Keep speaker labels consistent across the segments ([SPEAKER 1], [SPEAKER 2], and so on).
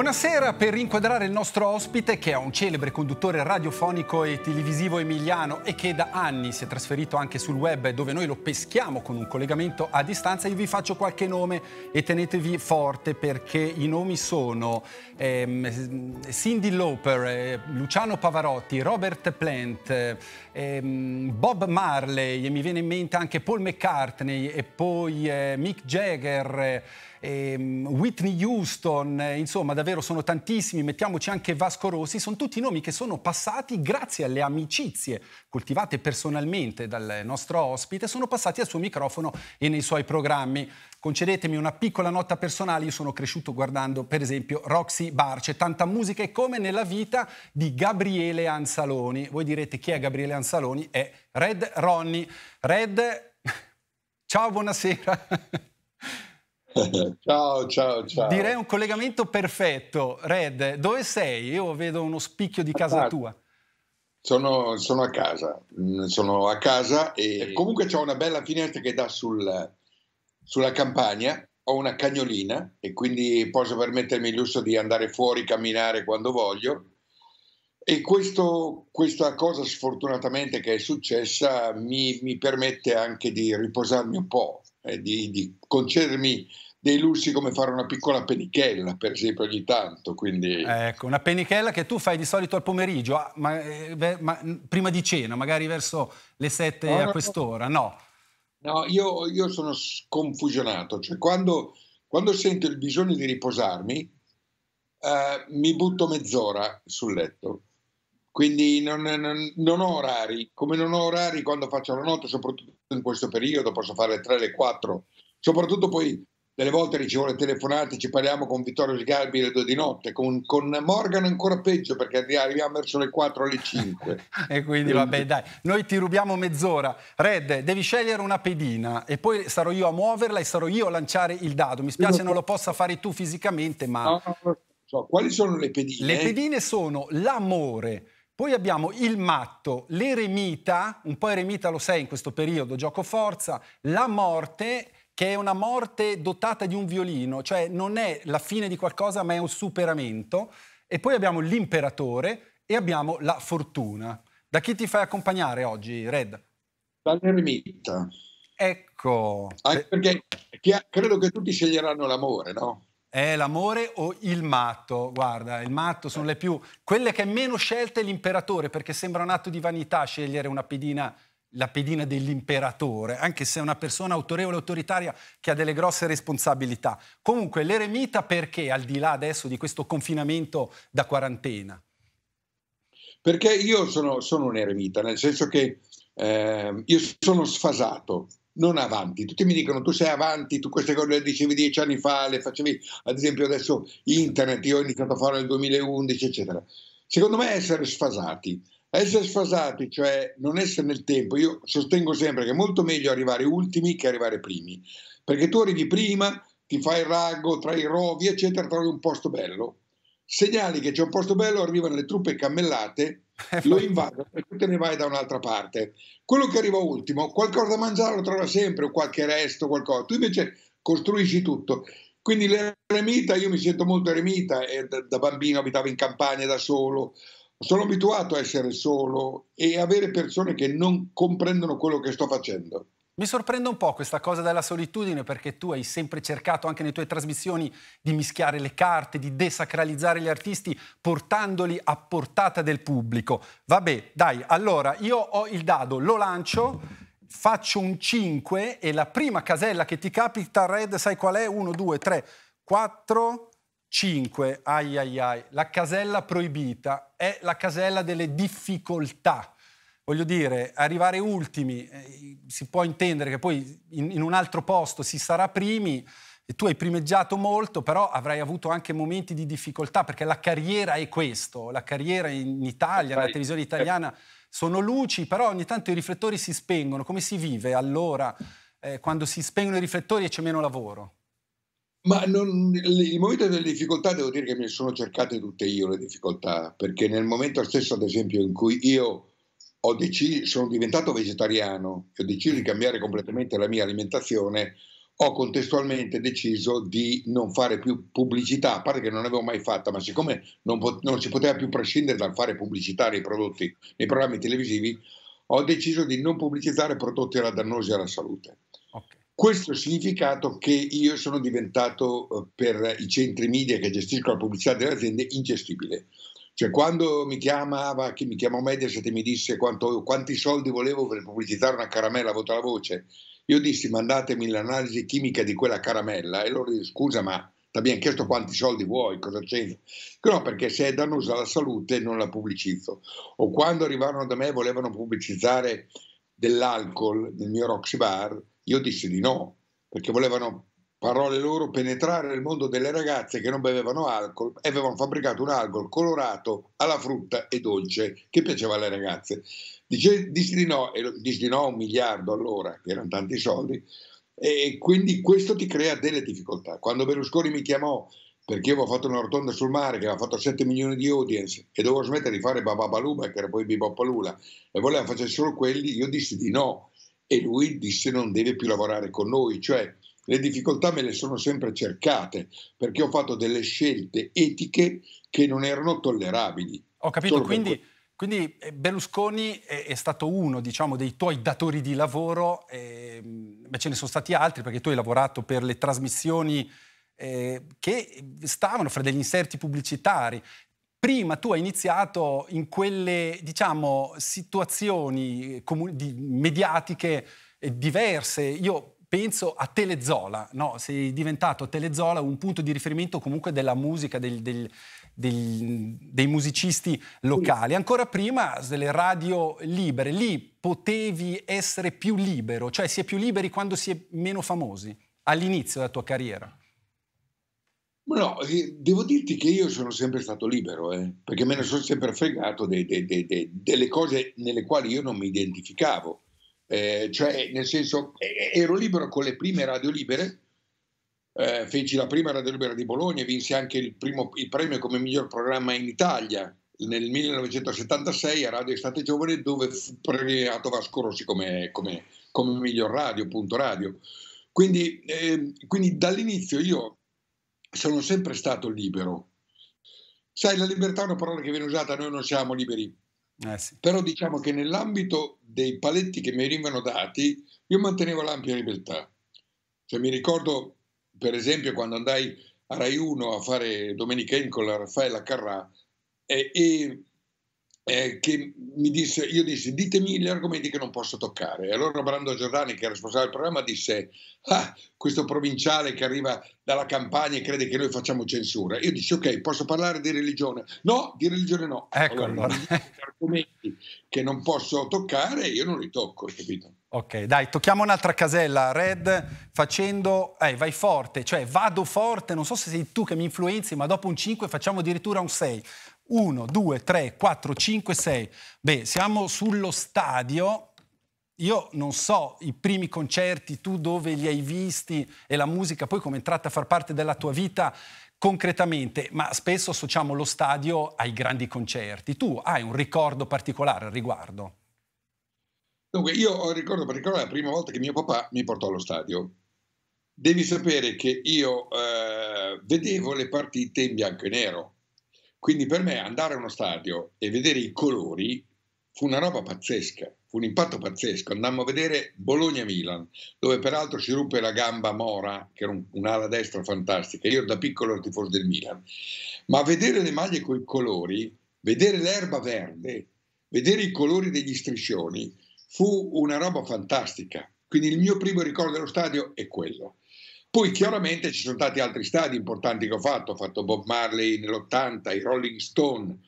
[SPEAKER 1] Buonasera per inquadrare il nostro ospite che è un celebre conduttore radiofonico e televisivo emiliano e che da anni si è trasferito anche sul web dove noi lo peschiamo con un collegamento a distanza. Io vi faccio qualche nome e tenetevi forte perché i nomi sono ehm, Cindy Lauper, eh, Luciano Pavarotti, Robert Plant, ehm, Bob Marley e mi viene in mente anche Paul McCartney e poi eh, Mick Jagger. Eh, ehm, Whitney Houston, insomma davvero sono tantissimi, mettiamoci anche Vasco Rossi, sono tutti nomi che sono passati grazie alle amicizie coltivate personalmente dal nostro ospite, sono passati al suo microfono e nei suoi programmi. Concedetemi una piccola nota personale, io sono cresciuto guardando per esempio Roxy Bar, c'è tanta musica e come nella vita di Gabriele Anzaloni. Voi direte chi è Gabriele Anzaloni? È Red Ronnie. Red, ciao, buonasera. ciao,
[SPEAKER 2] ciao, ciao. Direi
[SPEAKER 1] un collegamento perfetto. Red, dove sei? Io vedo uno spicchio di casa ah, tua.
[SPEAKER 2] Sono, sono, a casa, mm, sono a casa e comunque ho una bella finestra che dà sul, sulla campagna, ho una cagnolina e quindi posso permettermi il lusso di andare fuori, camminare quando voglio. E questo, questa cosa sfortunatamente che è successa mi, mi permette anche di riposarmi un po', eh, di, di, concedermi dei lussi come fare una piccola penichella, per esempio, ogni tanto. Quindi...
[SPEAKER 1] Ecco, una penichella che tu fai di solito al pomeriggio, ah, ma, eh, ma prima di cena, magari verso le sette no, a quest'ora, no?
[SPEAKER 2] No, io, io sono sconfusionato, cioè quando, quando, sento il bisogno di riposarmi, eh, mi butto mezz'ora sul letto quindi non, non, non, ho orari, come non ho orari quando faccio la notte, soprattutto in questo periodo, posso fare le 3, le 4, soprattutto poi delle volte ricevo le telefonate, ci parliamo con Vittorio Sgarbi alle 2 di notte, con, con Morgan ancora peggio perché arriviamo verso le 4 alle 5.
[SPEAKER 1] e quindi vabbè dai, noi ti rubiamo mezz'ora. Red, devi scegliere una pedina e poi sarò io a muoverla e sarò io a lanciare il dado. Mi spiace non lo possa fare tu fisicamente, ma... No, no, no. Quali sono le pedine? Le pedine sono l'amore, poi abbiamo il matto, l'eremita, un po' eremita lo sei in questo periodo, gioco forza, la morte che è una morte dotata di un violino, cioè non è la fine di qualcosa ma è un superamento. E poi abbiamo l'imperatore e abbiamo la fortuna. Da chi ti fai accompagnare oggi, Red? Dall'eremita. Ecco. Anche perché credo che tutti sceglieranno l'amore, no? è l'amore o il matto? Guarda, il matto sono le più... Quelle che meno scelte l'imperatore, perché sembra un atto di vanità scegliere una pedina la pedina dell'imperatore, anche se è una persona autorevole e autoritaria che ha delle grosse responsabilità. Comunque, l'eremita perché, al di là adesso di questo confinamento da quarantena?
[SPEAKER 2] Perché io sono, sono un eremita, nel senso che eh, io sono sfasato, non avanti. Tutti mi dicono tu sei avanti, tu queste cose le dicevi dieci anni fa, le facevi ad esempio adesso internet, io ho iniziato a fare nel 2011, eccetera. Secondo me essere sfasati, essere sfasati, cioè non essere nel tempo, io sostengo sempre che è molto meglio arrivare ultimi che arrivare primi, perché tu arrivi prima, ti fai il rago tra i rovi, eccetera, trovi un posto bello, segnali che c'è un posto bello, arrivano le truppe cammellate, eh, lo invadono e tu te ne vai da un'altra parte. Quello che arriva ultimo, qualcosa da mangiare lo trova sempre, o qualche resto, qualcosa. Tu invece costruisci tutto. Quindi l'eremita, io mi sento molto eremita, eh, da, da bambino abitavo in campagna da solo, sono abituato a essere solo e avere persone che non comprendono quello che sto facendo.
[SPEAKER 1] Mi sorprende un po' questa cosa della solitudine perché tu hai sempre cercato anche nelle tue trasmissioni di mischiare le carte, di desacralizzare gli artisti portandoli a portata del pubblico. Vabbè, dai, allora io ho il dado, lo lancio, faccio un 5 e la prima casella che ti capita, Red, sai qual è? 1, 2, 3, 4, 5. Ai ai ai, la casella proibita è la casella delle difficoltà voglio dire, arrivare ultimi, eh, si può intendere che poi in, in, un altro posto si sarà primi, e tu hai primeggiato molto, però avrai avuto anche momenti di difficoltà, perché la carriera è questo, la carriera in Italia, nella televisione italiana, sono luci, però ogni tanto i riflettori si spengono, come si vive allora eh, quando si spengono i riflettori e c'è meno lavoro? Ma non,
[SPEAKER 2] il momento delle difficoltà devo dire che me le sono cercate tutte io le difficoltà, perché nel momento stesso, ad esempio, in cui io ho deciso, sono diventato vegetariano e ho deciso di cambiare completamente la mia alimentazione, ho contestualmente deciso di non fare più pubblicità, a parte che non l'avevo mai fatta, ma siccome non, pot- non si poteva più prescindere dal fare pubblicità nei prodotti, nei programmi televisivi, ho deciso di non pubblicizzare prodotti alla dannosi alla salute. Okay. Questo ha significato che io sono diventato eh, per i centri media che gestiscono la pubblicità delle aziende ingestibile. Cioè, quando mi chiamava, chi mi chiamò Mediaset e mi disse quanto, quanti soldi volevo per pubblicizzare una caramella voto la voce, io dissi mandatemi l'analisi chimica di quella caramella e loro dissero scusa ma ti abbiamo chiesto quanti soldi vuoi, cosa c'entra? No, perché se è dannosa la salute non la pubblicizzo. O quando arrivarono da me e volevano pubblicizzare dell'alcol nel mio Roxy Bar, io dissi di no, perché volevano parole loro, penetrare nel mondo delle ragazze che non bevevano alcol e avevano fabbricato un alcol colorato alla frutta e dolce che piaceva alle ragazze. Dice, dici di no, e dici di no un miliardo all'ora, che erano tanti soldi, e quindi questo ti crea delle difficoltà. Quando Berlusconi mi chiamò perché avevo fatto una rotonda sul mare che aveva fatto 7 milioni di audience e dovevo smettere di fare Bababaluma, che era poi Bibopalula, e voleva facesse solo quelli, io dissi di no. E lui disse non deve più lavorare con noi, cioè le difficoltà me le sono sempre cercate perché ho fatto delle scelte etiche che non erano tollerabili. Ho capito, quindi,
[SPEAKER 1] per... quindi, eh, Berlusconi è, è stato uno diciamo, dei tuoi datori di lavoro, ehm, eh, ma ce ne sono stati altri perché tu hai lavorato per le trasmissioni eh, che stavano fra degli inserti pubblicitari. Prima tu hai iniziato in quelle diciamo, situazioni eh, comu- di, mediatiche eh, diverse. Io penso a Telezola, no? sei diventato Telezola un punto di riferimento comunque della musica, del, del, del, dei musicisti locali. Ancora prima delle radio libere, lì potevi essere più libero, cioè si è più liberi quando si è meno famosi, all'inizio della tua carriera.
[SPEAKER 2] no, eh, devo dirti che io sono sempre stato libero, eh? perché me ne sono sempre fregato de, de, de, delle cose nelle quali io non mi identificavo eh, cioè nel senso ero libero con le prime radio libere, eh, feci la prima radio libera di Bologna, vinsi anche il, primo, il premio come miglior programma in Italia nel 1976 a Radio Estate Giovane dove fu premiato Vasco Rossi come, come, come miglior radio, punto radio. Quindi, eh, quindi dall'inizio io sono sempre stato libero. Sai, la libertà è una parola che viene usata, noi non siamo liberi eh sì. Però diciamo che nell'ambito dei paletti che mi venivano dati, io mantenevo l'ampia libertà. Cioè, mi ricordo, per esempio, quando andai a Rai 1 a fare Domenichen con la Raffaella Carrà e, e eh, che mi disse, io dissi, ditemi gli argomenti che non posso toccare. E allora Brando Giordani, che era responsabile del programma, disse, ah, questo provinciale che arriva dalla campagna e crede che noi facciamo censura. Io dissi, ok, posso parlare di religione? No, di religione no. Ecco allora, allora. argomenti che non posso toccare, io non li tocco, capito?
[SPEAKER 1] Ok, dai, tocchiamo un'altra casella, Red, facendo, eh, vai forte, cioè vado forte, non so se sei tu che mi influenzi, ma dopo un 5 facciamo addirittura un 6. 1, 2, 3, 4, 5, 6. Beh, siamo sullo stadio. Io non so i primi concerti, tu dove li hai visti e la musica poi come è entrata a far parte della tua vita concretamente, ma spesso associamo lo stadio ai grandi concerti. Tu hai un ricordo particolare al riguardo?
[SPEAKER 2] Dunque, io ho il ricordo particolare la prima volta che mio papà mi portò allo stadio. Devi sapere che io eh, vedevo le partite in bianco e nero quindi per me andare a uno stadio e vedere i colori fu una roba pazzesca, fu un impatto pazzesco. Andammo a vedere Bologna-Milan, dove peraltro si ruppe la gamba Mora, che era un, un'ala destra fantastica. Io da piccolo ero tifoso del Milan. Ma vedere le maglie con i colori, vedere l'erba verde, vedere i colori degli striscioni, fu una roba fantastica. Quindi il mio primo ricordo dello stadio è quello. Poi chiaramente ci sono stati altri stadi importanti che ho fatto, ho fatto Bob Marley nell'80, i Rolling Stone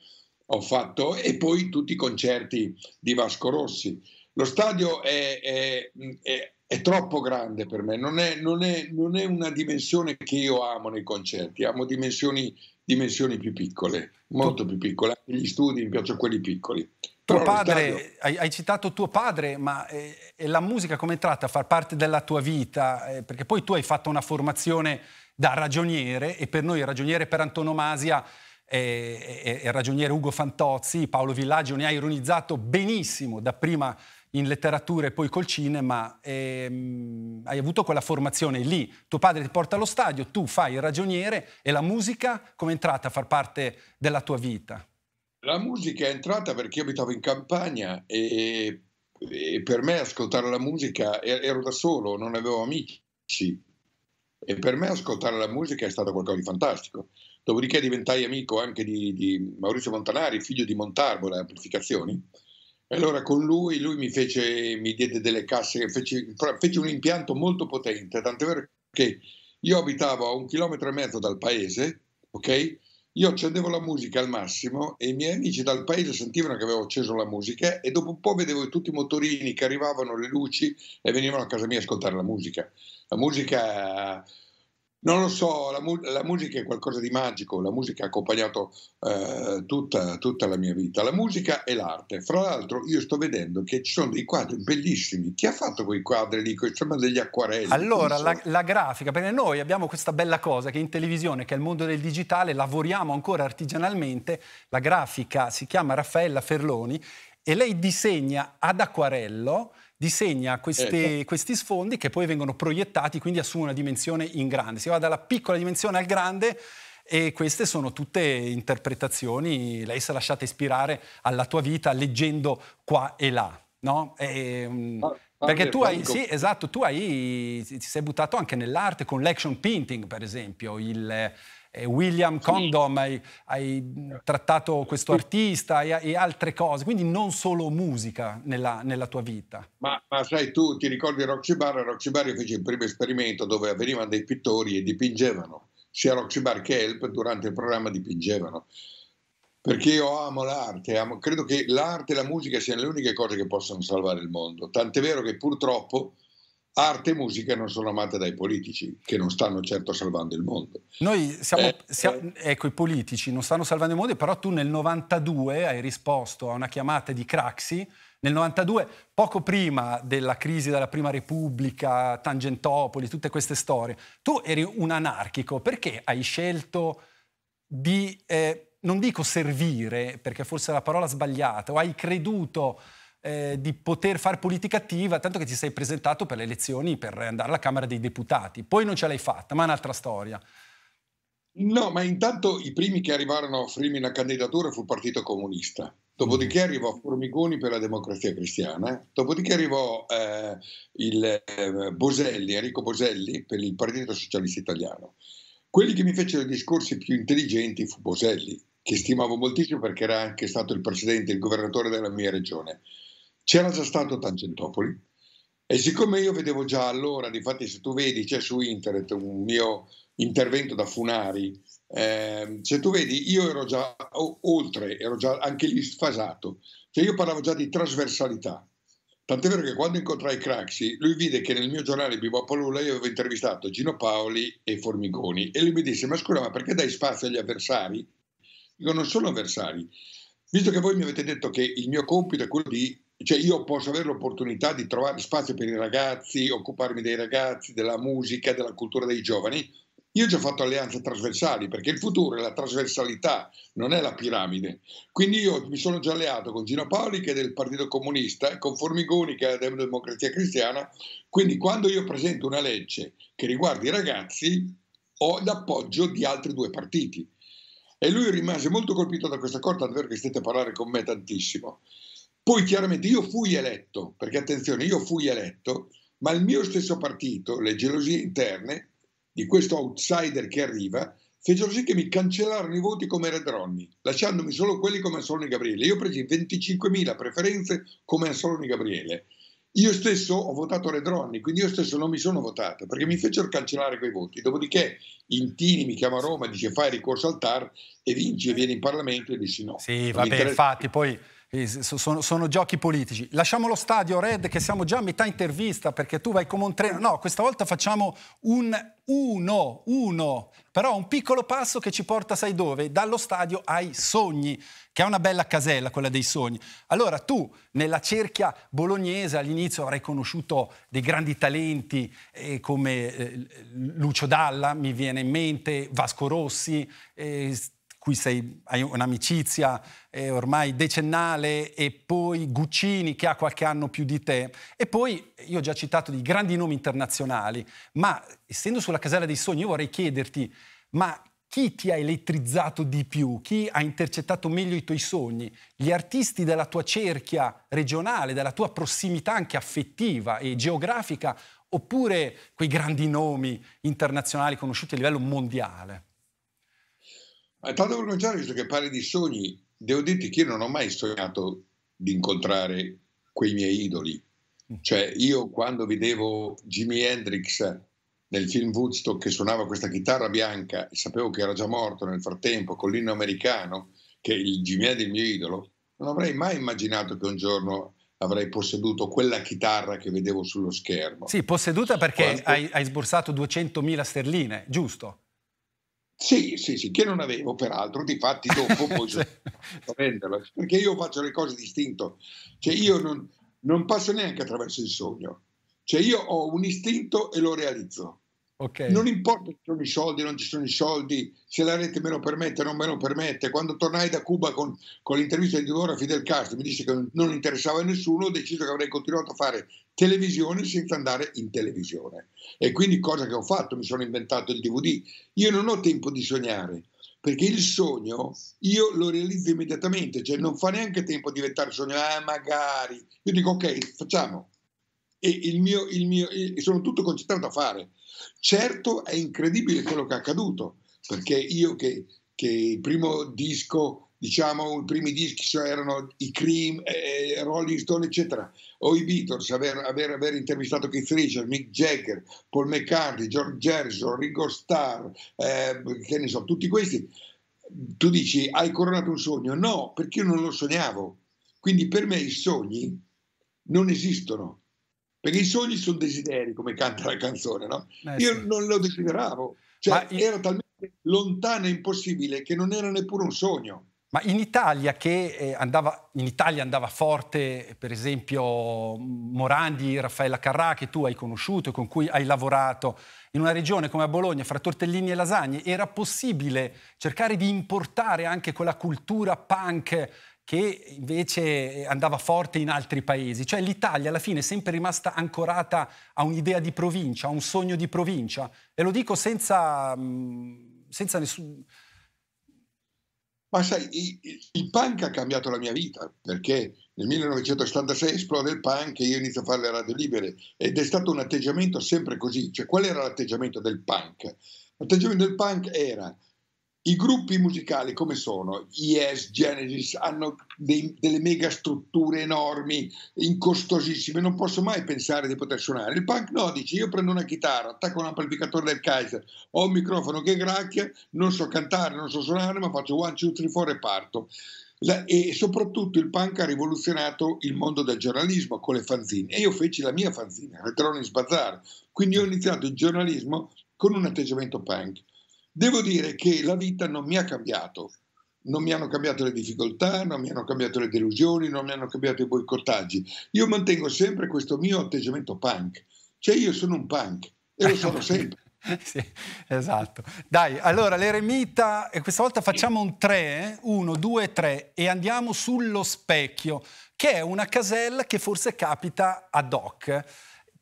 [SPEAKER 2] ho fatto e poi tutti i concerti di Vasco Rossi. Lo stadio è, è, è, è troppo grande per me, non, non, non è, una dimensione che io amo nei concerti, amo dimensioni, dimensioni più piccole, molto più piccole, anche gli studi mi piacciono quelli piccoli. Tuo padre,
[SPEAKER 1] hai, hai, citato tuo padre, ma eh, la musica come è entrata a far parte della tua vita? Eh, perché poi tu hai fatto una formazione da ragioniere e per noi il ragioniere per antonomasia eh, è, il ragioniere Ugo Fantozzi, Paolo Villaggio ne ha ironizzato benissimo dapprima in letteratura e poi col cinema, ehm, hai avuto quella formazione lì, tuo padre ti porta allo stadio, tu fai il ragioniere e la musica come è entrata a far parte della tua vita?
[SPEAKER 2] La musica è entrata perché io abitavo in campagna e, e, per me ascoltare la musica ero da solo, non avevo amici. E per me ascoltare la musica è stato qualcosa di fantastico. Dopodiché diventai amico anche di, di Maurizio Montanari, figlio di Montarbo, le amplificazioni. E allora con lui, lui mi, fece, mi diede delle casse, fece, un impianto molto potente, tant'è vero che io abitavo a un chilometro e mezzo dal paese, ok? Io accendevo la musica al massimo e i miei amici dal paese sentivano che avevo acceso la musica e dopo un po' vedevo tutti i motorini che arrivavano, le luci e venivano a casa mia a ascoltare la musica. La musica non lo so, la, mu- la, musica è qualcosa di magico, la musica ha accompagnato eh, tutta, tutta, la mia vita, la musica e l'arte. Fra l'altro io sto vedendo che ci sono dei quadri bellissimi, chi ha fatto quei quadri lì? Insomma degli acquarelli. Allora, la,
[SPEAKER 1] la, grafica, perché noi abbiamo questa bella cosa che in televisione, che è il mondo del digitale, lavoriamo ancora artigianalmente, la grafica si chiama Raffaella Ferloni e lei disegna ad acquarello disegna queste, ecco. questi sfondi che poi vengono proiettati, quindi assumono una dimensione in grande. Si va dalla piccola dimensione al grande e queste sono tutte interpretazioni, lei si è lasciata ispirare alla tua vita leggendo qua e là, no? E, mm, ah. Perché tu hai, sì, esatto, tu hai, ti sei buttato anche nell'arte con l'action painting, per esempio, il, eh, William Condom, hai, hai trattato questo artista e, e, altre cose, quindi non solo musica nella, nella tua vita.
[SPEAKER 2] Ma, ma, sai, tu ti ricordi Roxy Bar? Roxy Bar fece il primo esperimento dove venivano dei pittori e dipingevano, sia Roxy Bar che Help durante il programma dipingevano. Perché io amo l'arte, amo, credo che l'arte e la musica siano le uniche cose che possono salvare il mondo. Tant'è vero che purtroppo arte e musica non sono amate dai politici, che non stanno certo salvando il mondo. Noi
[SPEAKER 1] siamo, eh, siamo eh. ecco, i politici non stanno salvando il mondo, però tu nel 92 hai risposto a una chiamata di Craxi, nel 92, poco prima della crisi della Prima Repubblica, Tangentopoli, tutte queste storie, tu eri un anarchico, perché hai scelto di, eh, non dico servire, perché forse è la parola sbagliata, o hai creduto eh, di poter fare politica attiva, tanto che ti sei presentato per le elezioni per andare alla Camera dei Deputati. Poi non ce l'hai fatta, ma è un'altra storia. No, ma intanto i primi che arrivarono a offrirmi la candidatura fu il Partito Comunista.
[SPEAKER 2] Dopodiché mm. arrivò Formigoni per la democrazia cristiana, dopodiché arrivò eh, il, eh, Boselli, Enrico Boselli per il Partito Socialista Italiano. Quelli che mi fecero i discorsi più intelligenti fu Boselli, che stimavo moltissimo perché era anche stato il presidente, il governatore della mia regione. C'era già stato Tangentopoli e siccome io vedevo già allora, infatti se tu vedi c'è su internet un mio intervento da Funari, eh, se tu vedi io ero già o, oltre, ero già anche lì sfasato, cioè io parlavo già di trasversalità, Tant'è vero che quando incontrai Craxi, lui vide che nel mio giornale Bibopolula io avevo intervistato Gino Paoli e Formigoni e lui mi disse: Ma scusa, ma perché dai spazio agli avversari? Dico: Non sono avversari. Visto che voi mi avete detto che il mio compito è quello di cioè io posso avere l'opportunità di trovare spazio per i ragazzi, occuparmi dei ragazzi, della musica, della cultura dei giovani. Io ho già fatto alleanze trasversali perché il futuro è la trasversalità, non è la piramide. Quindi io mi sono già alleato con Gino Paoli che è del Partito Comunista e con Formigoni che è della Democrazia Cristiana. Quindi quando io presento una legge che riguarda i ragazzi ho l'appoggio di altri due partiti. E lui rimase molto colpito da questa cosa, davvero che stette a parlare con me tantissimo. Poi chiaramente io fui eletto, perché attenzione, io fui eletto, ma il mio stesso partito, le gelosie interne di questo outsider che arriva, fecero sì che mi cancellarono i voti come Red Redronni, lasciandomi solo quelli come Ansoloni Gabriele. Io presi 25.000 preferenze come Ansoloni Gabriele. Io stesso ho votato Red Redronni, quindi io stesso non mi sono votato perché mi fecero cancellare quei voti. Dopodiché Intini mi chiama a Roma, dice fai ricorso al TAR e vinci e vieni in Parlamento e dici no. Sì, vabbè, interessa...
[SPEAKER 1] infatti poi sono, sono, giochi politici. Lasciamo lo stadio, Red, che siamo già a metà intervista perché tu vai come un treno. No, questa volta facciamo un 1, 1, però un piccolo passo che ci porta, sai dove? Dallo stadio ai sogni, che è una bella casella quella dei sogni. Allora tu nella cerchia bolognese all'inizio avrai conosciuto dei grandi talenti eh, come eh, Lucio Dalla, mi viene in mente, Vasco Rossi. Eh, cui sei, hai un'amicizia eh, ormai decennale e poi Guccini che ha qualche anno più di te e poi io ho già citato dei grandi nomi internazionali, ma essendo sulla casella dei sogni io vorrei chiederti ma chi ti ha elettrizzato di più, chi ha intercettato meglio i tuoi sogni, gli artisti della tua cerchia regionale, della tua prossimità anche affettiva e geografica oppure quei grandi nomi internazionali conosciuti a livello mondiale?
[SPEAKER 2] Ma eh, tanto per cominciare, visto che parli di sogni, devo dirti che io non ho mai sognato di incontrare quei miei idoli. Mm. Cioè, io quando vedevo Jimi Hendrix nel film Woodstock che suonava questa chitarra bianca e sapevo che era già morto nel frattempo con l'inno americano, che il Jimi Hendrix è il mio idolo, non avrei mai immaginato che un giorno avrei posseduto quella chitarra che vedevo sullo schermo.
[SPEAKER 1] Sì, posseduta perché Quanto... hai, hai sborsato 200.000 sterline, giusto?
[SPEAKER 2] Sì, sì, sì, che non avevo peraltro, difatti dopo poi sì. sono prenderlo, perché io faccio le cose distinto, cioè io non, non passo neanche attraverso il sogno, cioè io ho un istinto e lo realizzo. Okay. Non importa se ci sono i soldi, non ci sono i soldi, se la rete me lo permette, non me lo permette. Quando tornai da Cuba con, con l'intervista di due Fidel Castro, mi disse che non interessava a nessuno, ho deciso che avrei continuato a fare televisione senza andare in televisione. E quindi cosa che ho fatto? Mi sono inventato il DVD. Io non ho tempo di sognare, perché il sogno io lo realizzo immediatamente, cioè non fa neanche tempo a diventare sogno, ah magari. Io dico ok, facciamo e il mio, il mio, sono tutto concentrato a fare. Certo è incredibile quello che è accaduto, perché io che, che il primo disco, diciamo i primi dischi cioè erano i Cream, eh, eh, Rolling Stone eccetera, o i Beatles, aver, aver, aver intervistato Keith Richards, Mick Jagger, Paul McCartney, George Harrison, Ringo Starr, eh, che ne so, tutti questi. Tu dici hai coronato un sogno? No, perché io non lo sognavo. Quindi per me i sogni non esistono, perché i sogni sono desideri, come canta la canzone, no? Eh, Io sì. non lo desideravo, cioè in... era talmente lontano
[SPEAKER 1] e impossibile che non era neppure un sogno. Ma in Italia, che eh, andava, in Italia andava forte, per esempio, Morandi, Raffaella Carrà, che tu hai conosciuto e con cui hai lavorato, in una regione come a Bologna, fra tortellini e lasagne, era possibile cercare di importare anche quella cultura punk che invece eh, andava forte in altri paesi. Cioè l'Italia alla fine è sempre rimasta ancorata a un'idea di provincia, a un sogno di provincia. E lo dico senza, mm, senza nessun... Ma sai, il punk ha cambiato la mia vita,
[SPEAKER 2] perché nel 1976 esplode il punk e io inizio a fare le radio libere. Ed è stato un atteggiamento sempre così. Cioè, qual era l'atteggiamento del punk? L'atteggiamento del punk era i gruppi musicali come sono? Yes, Genesis hanno dei, delle mega strutture enormi, incostosissime, non posso mai pensare di poter suonare. Il punk no, dice io prendo una chitarra, attacco un amplificatore del Kaiser, ho un microfono che gracchia, non so cantare, non so suonare, ma faccio one, two, three, four e parto. La, e soprattutto il punk ha rivoluzionato il mondo del giornalismo con le fanzine e io feci la mia fanzina, Retronics Bazaar. Quindi ho iniziato il giornalismo con un atteggiamento punk. Devo dire che la vita non mi ha cambiato, non mi hanno cambiato le difficoltà, non mi hanno cambiato le delusioni, non mi hanno cambiato i boicottaggi. Io mantengo sempre questo mio atteggiamento punk, cioè
[SPEAKER 1] io sono un punk e lo sono sempre. sì, esatto. Dai, allora l'eremita, e questa volta facciamo un 3, 1, 2, 3 e andiamo sullo specchio, che è una casella che forse capita ad hoc.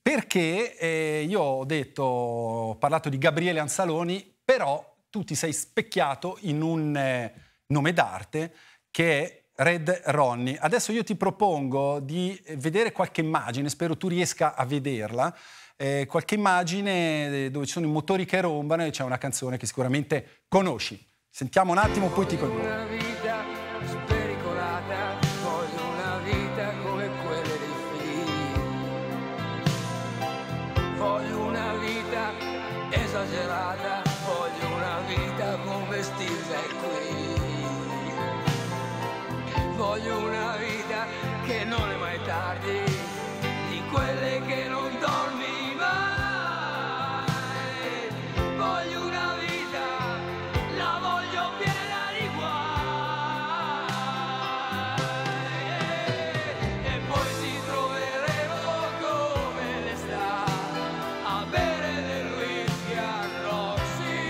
[SPEAKER 1] Perché eh, io ho detto, ho parlato di Gabriele Anzaloni, però tu ti sei specchiato in un eh, nome d'arte che è Red Ronnie. Adesso io ti propongo di eh, vedere qualche immagine, spero tu riesca a vederla, eh, qualche immagine eh, dove ci sono i motori che rombano e c'è una canzone che sicuramente conosci. Sentiamo un attimo, poi ti coinvolgo.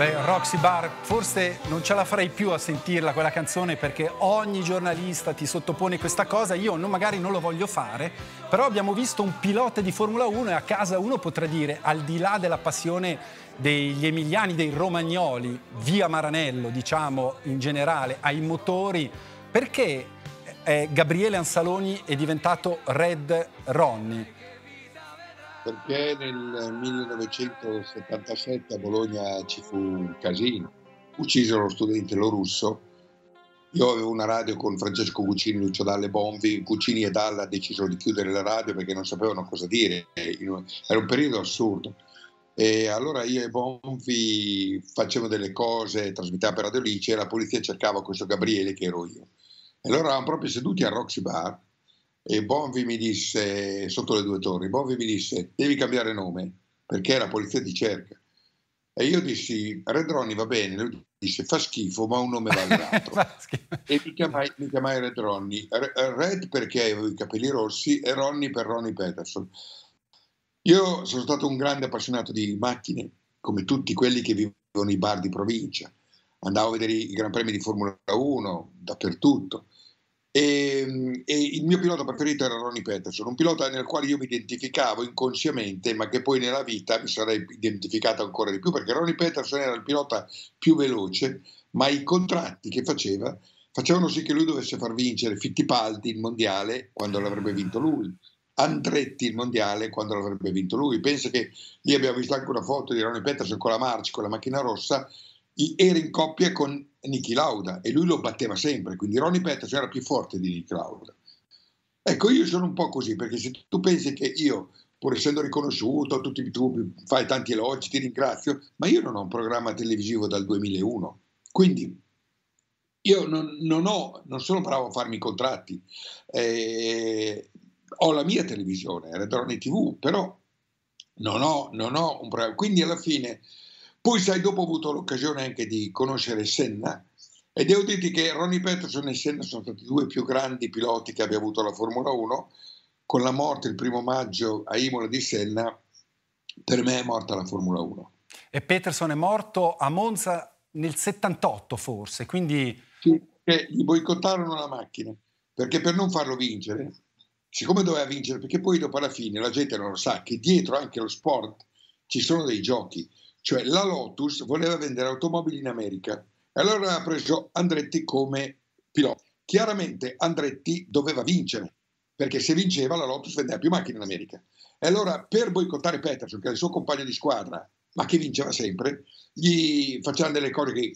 [SPEAKER 1] Beh, Roxy Bar, forse non ce la farei più a sentirla quella canzone perché ogni giornalista ti sottopone questa cosa, io non, magari non lo voglio fare, però abbiamo visto un pilota di Formula 1 e a casa uno potrà dire, al di là della passione degli emiliani, dei romagnoli, via Maranello, diciamo in generale, ai motori, perché eh, Gabriele Ansaloni è diventato Red Ronnie?
[SPEAKER 2] perché nel 1977 a Bologna ci fu un casino, uccisero lo studente lo russo. Io avevo una radio con Francesco Guccini, Lucio Dalle Bonvi, Guccini e Dalla decisero di chiudere la radio perché non sapevano cosa dire, era un periodo assurdo. E allora io e Bonfi facevamo delle cose, trasmettiamo per Radio Lice e la polizia cercava questo Gabriele che ero io. E loro allora eravamo proprio seduti a Roxy Bar e Bonvi mi disse, sotto le due torri, Bonvi mi disse devi cambiare nome perché la polizia ti cerca. E io dissi, Red Ronnie va bene, lui disse fa schifo ma un nome vale dato. e mi chiamai, mi chiamai Red Ronnie. Red perché avevo i capelli rossi e Ronnie per Ronnie Peterson. Io sono stato un grande appassionato di macchine, come tutti quelli che vivono i bar di provincia. Andavo a vedere i Gran Premi di Formula 1 dappertutto. E, ehm, e, il mio pilota preferito era Ronnie Peterson, un pilota nel quale io mi identificavo inconsciamente, ma che poi nella vita mi sarei identificato ancora di più, perché Ronnie Peterson era il pilota più veloce, ma i contratti che faceva facevano sì che lui dovesse far vincere Fittipaldi il mondiale quando l'avrebbe vinto lui. Andretti il mondiale quando l'avrebbe vinto lui. Penso che lì abbiamo visto anche una foto di Ronnie Peterson con la March, con la macchina rossa, era in coppia con Niki Lauda e lui lo batteva sempre, quindi Ronnie Peterson era più forte di Niki Lauda. Ecco, io sono un po' così, perché se tu pensi che io, pur essendo riconosciuto, tu, tu fai tanti elogi, ti ringrazio, ma io non ho un programma televisivo dal 2001, quindi io non, non, ho, non sono bravo a farmi i contratti, eh, ho la mia televisione, Redrone TV, però non ho, non ho un programma. Quindi alla fine poi sai, dopo ho avuto l'occasione anche di conoscere Senna e devo dirti che Ronnie Peterson e Senna sono stati i due più grandi piloti che abbia avuto la Formula 1. Con la morte il primo maggio a Imola di Senna, per me è morta la Formula 1.
[SPEAKER 1] E Peterson è morto a Monza nel 78 forse, quindi... Sì, gli boicottarono la macchina, perché per non farlo
[SPEAKER 2] vincere, siccome doveva vincere, perché poi dopo alla fine la gente non lo sa, che dietro anche lo sport ci sono dei giochi cioè la Lotus voleva vendere automobili in America e allora ha preso Andretti come pilota. Chiaramente Andretti doveva vincere, perché se vinceva la Lotus vendeva più macchine in America. E allora per boicottare Peterson, che era il suo compagno di squadra, ma che vinceva sempre, gli facevano delle cose che,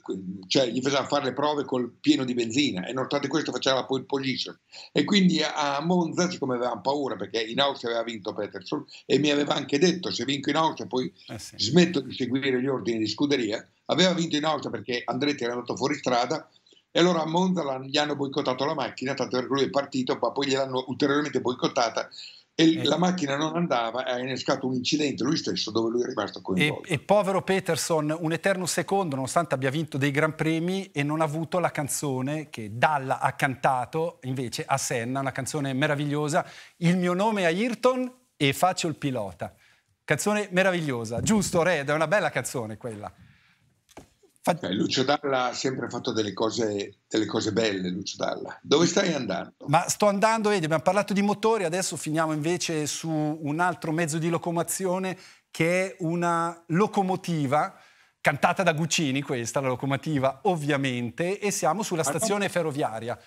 [SPEAKER 2] cioè gli facevano fare le prove col pieno di benzina e nonostante questo faceva poi il position. E quindi a Monza, siccome avevamo paura perché in Austria aveva vinto Peterson e mi aveva anche detto se vinco in Austria poi eh sì. smetto di seguire gli ordini di scuderia, aveva vinto in Austria perché Andretti era andato fuori strada e allora a Monza gli hanno boicottato la macchina, tanto per cui è partito, ma poi gliel'hanno ulteriormente boicottata e eh. la macchina non andava ha innescato un incidente lui stesso dove lui è rimasto coinvolto.
[SPEAKER 1] E, e povero Peterson, un eterno secondo, nonostante abbia vinto dei gran premi e non ha avuto la canzone che Dalla ha cantato invece a Senna, una canzone meravigliosa, Il mio nome è Ayrton e faccio il pilota. Canzone meravigliosa, giusto Red, è una bella canzone quella.
[SPEAKER 2] Cioè, Lucio Dalla ha sempre fatto delle cose, delle cose, belle, Lucio Dalla. Dove stai andando?
[SPEAKER 1] Ma sto andando, vedi, abbiamo parlato di motori, adesso finiamo invece su un altro mezzo di locomozione che è una locomotiva, cantata da Guccini questa, la locomotiva ovviamente, e siamo sulla stazione ferroviaria.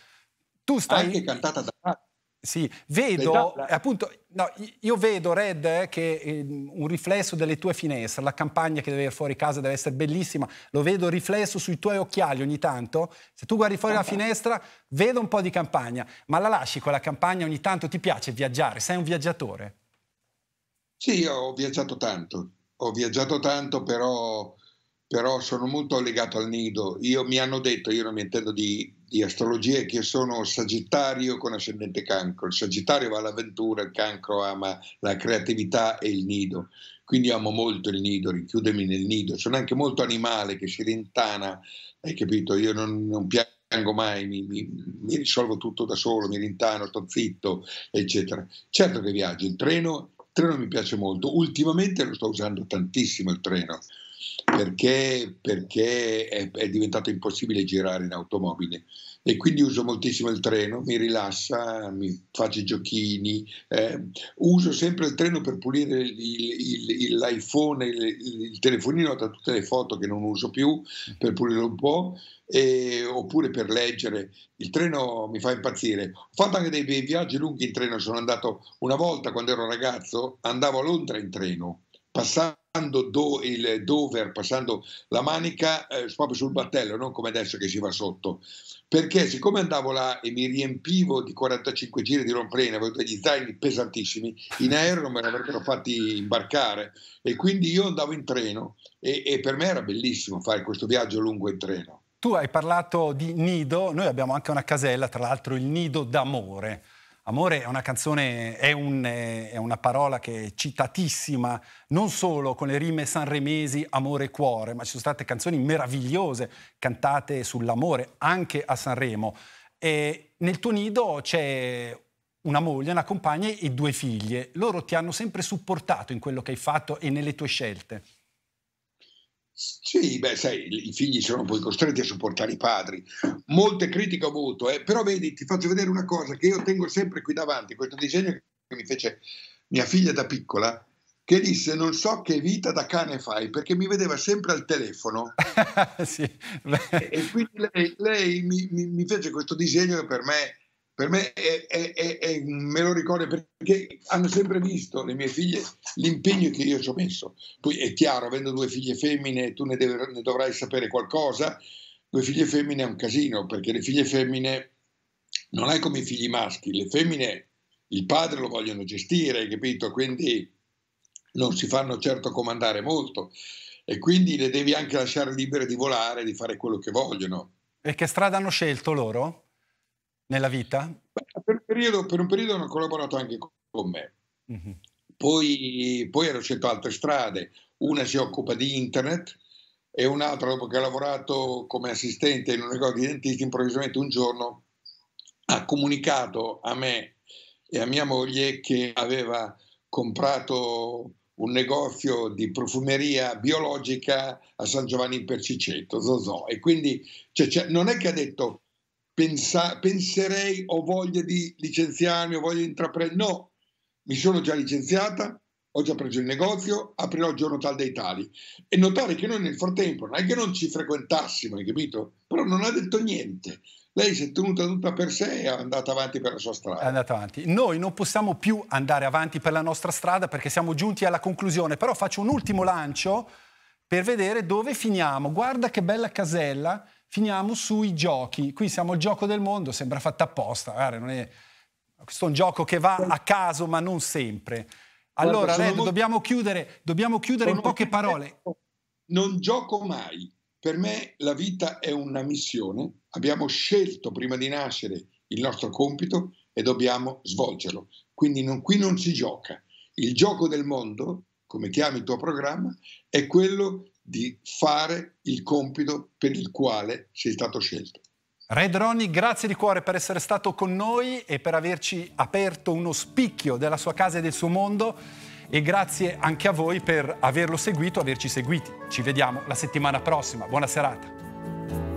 [SPEAKER 1] Tu stai... Anche cantata da... Sì, vedo, eh, appunto, no, io vedo Red eh, che eh, un riflesso delle tue finestre, la campagna che deve avere fuori casa deve essere bellissima, lo vedo riflesso sui tuoi occhiali ogni tanto, se tu guardi fuori campagna. la finestra vedo un po' di campagna, ma la lasci quella campagna ogni tanto, ti piace viaggiare, sei un viaggiatore?
[SPEAKER 2] Sì, ho viaggiato tanto, ho viaggiato tanto però però sono molto legato al nido. Io, mi hanno detto, io non mi intendo di, di astrologia, che sono sagittario con ascendente cancro. Il sagittario va all'avventura, il cancro ama la creatività e il nido. Quindi amo molto il nido, richiudermi nel nido. Sono anche molto animale che si rintana, hai capito? Io non, non piango mai, mi, mi, mi, risolvo tutto da solo, mi rintano, sto zitto, eccetera. Certo che viaggio, il treno, il treno mi piace molto, ultimamente lo sto usando tantissimo il treno, perché, perché è, è, diventato impossibile girare in automobile e quindi uso moltissimo il treno, mi rilassa, mi faccio i giochini, eh, uso sempre il treno per pulire il, il, il, l'iPhone, il, telefonino tra tutte le foto che non uso più, per pulire un po', e, oppure per leggere. Il treno mi fa impazzire. Ho fatto anche dei, dei viaggi lunghi in treno, sono andato una volta quando ero ragazzo, andavo a Londra in treno passando do, il dover, passando la manica eh, proprio sul battello, non come adesso che si va sotto. Perché siccome andavo là e mi riempivo di 45 giri di romplane, avevo degli zaini pesantissimi, in aereo non me ne avrebbero fatti imbarcare e quindi io andavo in treno e, e per me era bellissimo fare questo viaggio lungo in treno.
[SPEAKER 1] Tu hai parlato di nido, noi abbiamo anche una casella, tra l'altro il nido d'amore. Amore è una canzone, è, un, è, una parola che è citatissima non solo con le rime sanremesi amore e cuore, ma ci sono state canzoni meravigliose cantate sull'amore anche a Sanremo. E nel tuo nido c'è una moglie, una compagna e due figlie. Loro ti hanno sempre supportato in quello che hai fatto e nelle tue scelte.
[SPEAKER 2] Sì, beh, sai, i figli sono poi costretti a supportare i padri. Molte critiche ho avuto, eh, però vedi, ti faccio vedere una cosa che io tengo sempre qui davanti, questo disegno che mi fece mia figlia da piccola, che disse non so che vita da cane fai perché mi vedeva sempre al telefono sì, e quindi lei, lei mi, mi, mi, fece questo disegno che per me per me è, è, è, me lo ricordo perché hanno sempre visto le mie figlie l'impegno che io ci ho messo. Poi è chiaro, avendo due figlie femmine, tu ne, deve, ne dovrai sapere qualcosa. Due figlie femmine è un casino perché le figlie femmine non è come i figli maschi, le femmine il padre lo vogliono gestire, capito? Quindi non si fanno certo comandare molto e quindi le devi anche lasciare libere di volare, di fare quello che vogliono.
[SPEAKER 1] E che strada hanno scelto loro? nella vita? Per un
[SPEAKER 2] periodo, per un periodo hanno collaborato anche con me. Mm-hmm. Poi, poi ero scelto altre strade, una si occupa di internet e un'altra dopo che ha lavorato come assistente in un negozio di dentisti improvvisamente un giorno ha comunicato a me e a mia moglie che aveva comprato un negozio di profumeria biologica a San Giovanni in Perciceto, Zozò. E quindi cioè, cioè, non è che ha detto pensa, penserei ho voglia di licenziarmi, ho voglia di intraprendere. No, mi sono già licenziata, ho già preso il negozio, aprirò il giorno tal dei tali. E notare che noi nel frattempo non è che non ci frequentassimo, hai capito?
[SPEAKER 1] Però non ha detto niente. Lei si è tenuta tutta per sé e è andata avanti per la sua strada. È andata avanti. Noi non possiamo più andare avanti per la nostra strada perché siamo giunti alla conclusione, però faccio un ultimo lancio per vedere dove finiamo. Guarda che bella casella finiamo sui giochi. Qui siamo al gioco del mondo, sembra fatta apposta, è... questo è un gioco che va a caso ma non sempre. Allora, Guarda, Red, molto... dobbiamo chiudere, dobbiamo chiudere in poche parole. Non gioco mai. Per me la vita è una
[SPEAKER 2] missione. Abbiamo scelto prima di nascere il nostro compito e dobbiamo svolgerlo. Quindi non, qui non si gioca. Il gioco del mondo, come chiami il tuo programma, è quello di fare il compito per il quale sei stato scelto.
[SPEAKER 1] Red Ronnie, grazie di cuore per essere stato con noi e per averci aperto uno spicchio della sua casa e del suo mondo e grazie anche a voi per averlo seguito, averci seguiti. Ci vediamo la settimana prossima. Buona serata.